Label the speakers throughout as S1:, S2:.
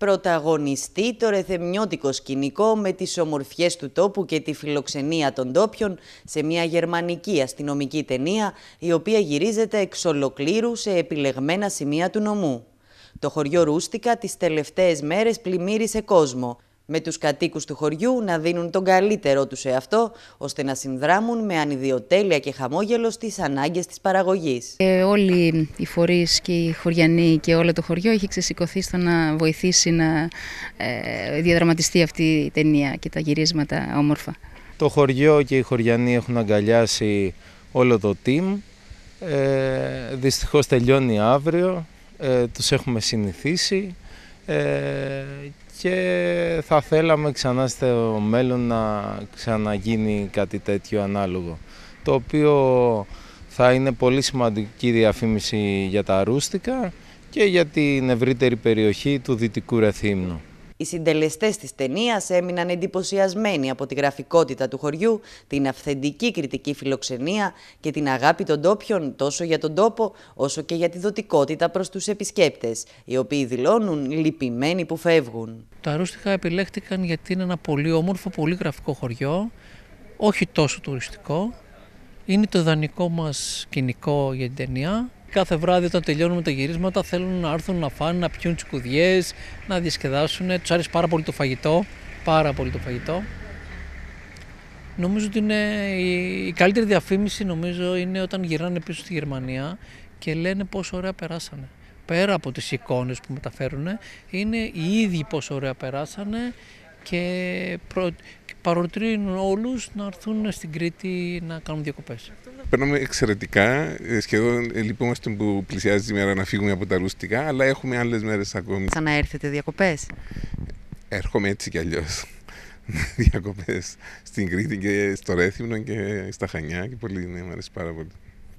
S1: πρωταγωνιστεί το ρεθεμιώτικο σκηνικό με τις ομορφιές του τόπου και τη φιλοξενία των τόπιων σε μια γερμανική αστυνομική ταινία η οποία γυρίζεται εξ ολοκλήρου σε επιλεγμένα σημεία του νομού. Το χωριό Ρούστικα τις τελευταίες μέρες πλημμύρισε κόσμο με τους κατοίκους του χωριού να δίνουν τον καλύτερό τους σε αυτό, ώστε να συνδράμουν με ανιδιοτέλεια και χαμόγελο στις ανάγκες της παραγωγής. Ε, όλοι οι φορείς και οι χωριανοί και όλο το χωριό έχει ξεσηκωθεί στο να βοηθήσει να ε, διαδραματιστεί αυτή η ταινία και τα γυρίσματα όμορφα.
S2: Το χωριό και οι χωριανοί έχουν αγκαλιάσει όλο το team. Ε, δυστυχώς τελειώνει αύριο, ε, τους έχουμε συνηθίσει. Ε, και θα θέλαμε ξανά στο μέλλον να ξαναγίνει κάτι τέτοιο ανάλογο. Το οποίο θα είναι πολύ σημαντική διαφήμιση για τα Ρούστικα και για την ευρύτερη περιοχή του Δυτικού Ρεθύμνου.
S1: Οι συντελεστές της ταινίας έμειναν εντυπωσιασμένοι από τη γραφικότητα του χωριού, την αυθεντική κριτική φιλοξενία και την αγάπη των τόπιων τόσο για τον τόπο όσο και για τη δοτικότητα προς τους επισκέπτες, οι οποίοι δηλώνουν λυπημένοι που φεύγουν.
S3: Τα Ρούστιχα επιλέχτηκαν γιατί είναι ένα πολύ όμορφο, πολύ γραφικό χωριό, όχι τόσο τουριστικό. Είναι το δανεικό μας κοινικό για την ταινία Κάθε βράδυ όταν τελειώνουμε τα γυρίσματα θέλουν να έρθουν να φάνε, να πιούν τσικουδιές, να διασκεδάσουν. Ε, τους άρεσε πάρα πολύ το φαγητό, πάρα πολύ το φαγητό. Νομίζω ότι είναι η καλύτερη διαφήμιση νομίζω είναι όταν γυρνάνε πίσω στη Γερμανία και λένε πόσο ωραία περάσανε. Πέρα από τις εικόνες που μεταφέρουν, είναι οι ίδιοι πόσο ωραία περάσανε και προ... παροτρύνουν όλους να έρθουν στην Κρήτη να κάνουν διακοπές.
S4: Παίρνουμε εξαιρετικά. Ε, σχεδόν ε, λυπόμαστε που πλησιάζει η μέρα να φύγουμε από τα ρούστικα, αλλά έχουμε άλλες μέρες ακόμη. έρθετε διακοπές. Έρχομαι έτσι κι αλλιώς. διακοπές στην Κρήτη και στο Ρέθυμνο και στα Χανιά και πολύ ναι, μου αρέσει πάρα πολύ.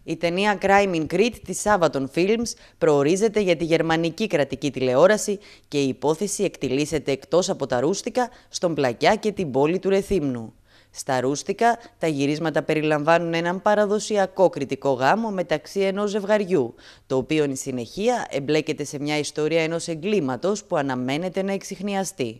S1: Η ταινία Crime in Crete της Σάββατον Films προορίζεται για τη γερμανική κρατική τηλεόραση και η υπόθεση εκτιλήσεται εκτός από τα ρούστικα στον Πλακιά και την πόλη του Ρεθύμνου. Στα Ρούστικα, τα γυρίσματα περιλαμβάνουν έναν παραδοσιακό κριτικό γάμο μεταξύ ενός ζευγαριού, το οποίο η συνεχεία εμπλέκεται σε μια ιστορία ενός εγκλήματος που αναμένεται να εξηχνιαστεί.